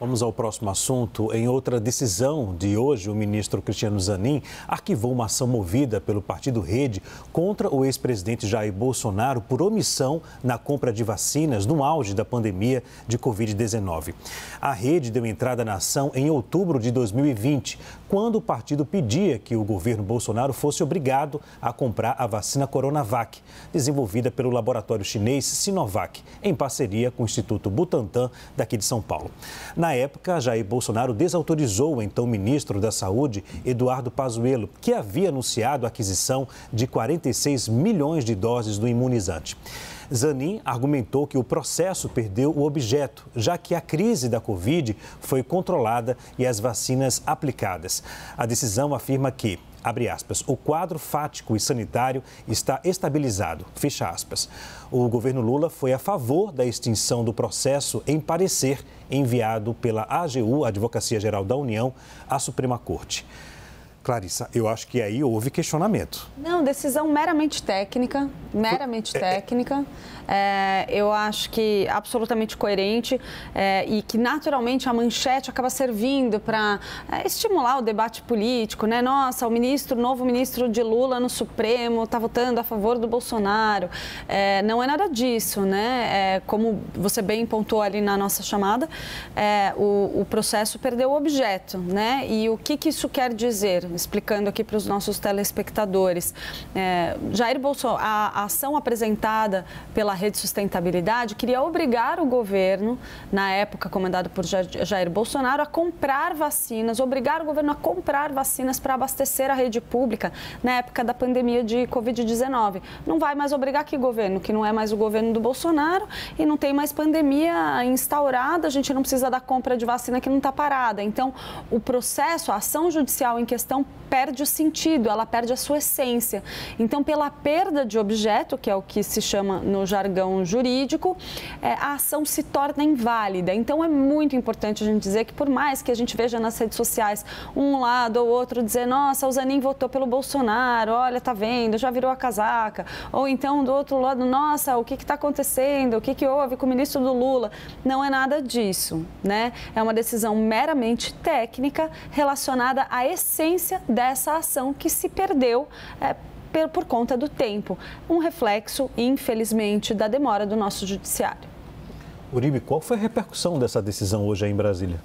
Vamos ao próximo assunto. Em outra decisão de hoje, o ministro Cristiano Zanin arquivou uma ação movida pelo Partido Rede contra o ex-presidente Jair Bolsonaro por omissão na compra de vacinas no auge da pandemia de Covid-19. A rede deu entrada na ação em outubro de 2020, quando o partido pedia que o governo Bolsonaro fosse obrigado a comprar a vacina Coronavac, desenvolvida pelo laboratório chinês Sinovac, em parceria com o Instituto Butantan, daqui de São Paulo. Na na época, Jair Bolsonaro desautorizou o então ministro da Saúde, Eduardo Pazuello, que havia anunciado a aquisição de 46 milhões de doses do imunizante. Zanin argumentou que o processo perdeu o objeto, já que a crise da Covid foi controlada e as vacinas aplicadas. A decisão afirma que abre aspas, o quadro fático e sanitário está estabilizado, fecha aspas. O governo Lula foi a favor da extinção do processo em parecer enviado pela AGU, Advocacia Geral da União, à Suprema Corte. Clarissa, eu acho que aí houve questionamento. Não, decisão meramente técnica, meramente é, é. técnica. É, eu acho que absolutamente coerente é, e que naturalmente a manchete acaba servindo para é, estimular o debate político, né? Nossa, o ministro, o novo ministro de Lula no Supremo está votando a favor do Bolsonaro. É, não é nada disso, né? como você bem pontuou ali na nossa chamada, o, o, processo perdeu o objeto, né? E o que, que isso quer dizer? Explicando aqui para os nossos telespectadores, Jair Bolsonaro, a, a ação apresentada pela Rede Sustentabilidade queria obrigar o governo, na época comandado por Jair Bolsonaro, a comprar vacinas, obrigar o governo a comprar vacinas para abastecer a rede pública na época da pandemia de Covid-19. Não vai mais obrigar que governo, que não é mais o governo do Bolsonaro e não tem mais pandemia instaurada, a gente não precisa da compra de vacina que não está parada. Então, o processo, a ação judicial em questão perde o sentido, ela perde a sua essência. Então, pela perda de objeto, objeto, que é o que se chama no jargão jurídico, é, a ação se torna inválida. Então é muito importante a gente dizer que, por mais que a gente veja nas redes sociais um lado ou outro dizer, nossa, o Zanin votou pelo Bolsonaro, olha, tá vendo, já virou a casaca. Ou então do outro lado, nossa, o que está acontecendo, o que, que houve com o ministro do Lula. Não é nada disso, né? É uma decisão meramente técnica relacionada à essência dessa ação que se perdeu. É, por conta do tempo. Um reflexo, infelizmente, da demora do nosso judiciário. Uribe, qual foi a repercussão dessa decisão hoje aí em Brasília?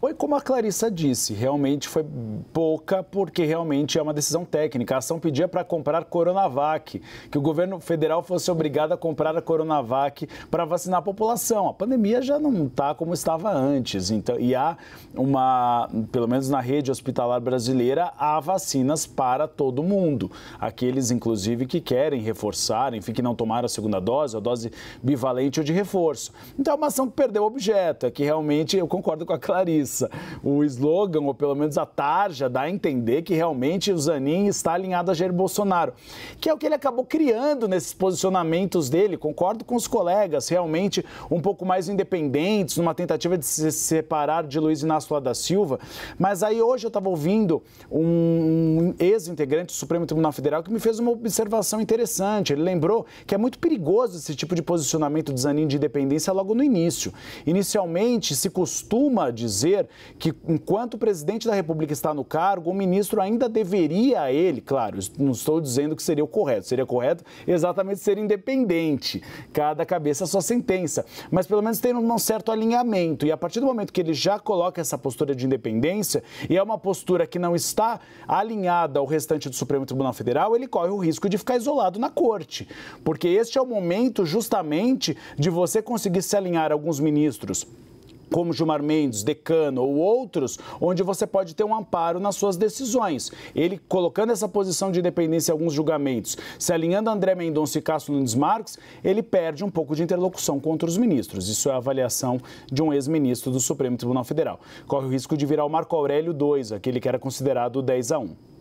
Foi como a Clarissa disse, realmente foi pouca, porque realmente é uma decisão técnica. A ação pedia para comprar Coronavac, que o governo federal fosse obrigado a comprar a Coronavac para vacinar a população. A pandemia já não está como estava antes. Então, e há uma, pelo menos na rede hospitalar brasileira, há vacinas para todo mundo. Aqueles, inclusive, que querem reforçar, enfim, que não tomaram a segunda dose, a dose bivalente ou de reforço. Então é uma ação que perdeu o objeto, é que realmente eu concordo com a Clarissa. O slogan, ou pelo menos a tarja, dá a entender que realmente o Zanin está alinhado a Jair Bolsonaro, que é o que ele acabou criando nesses posicionamentos dele. Concordo com os colegas, realmente um pouco mais independentes, numa tentativa de se separar de Luiz Inácio Lula da Silva. Mas aí hoje eu estava ouvindo um ex-integrante do Supremo Tribunal Federal que me fez uma observação interessante. Ele lembrou que é muito perigoso esse tipo de posicionamento do Zanin de independência logo no início. Inicialmente se costuma dizer entender que, enquanto o presidente da República está no cargo, o ministro ainda deveria a ele, claro, não estou dizendo que seria o correto, seria correto exatamente ser independente, cada cabeça a sua sentença, mas pelo menos ter um certo alinhamento. E a partir do momento que ele já coloca essa postura de independência, e é uma postura que não está alinhada ao restante do Supremo Tribunal Federal, ele corre o risco de ficar isolado na corte, porque este é o momento justamente de você conseguir se alinhar a alguns ministros como Gilmar Mendes, Decano ou outros, onde você pode ter um amparo nas suas decisões. Ele colocando essa posição de independência em alguns julgamentos, se alinhando a André Mendonça e Castro Nunes Marques, ele perde um pouco de interlocução contra os ministros. Isso é a avaliação de um ex-ministro do Supremo Tribunal Federal. Corre o risco de virar o Marco Aurélio II, aquele que era considerado 10 a 1.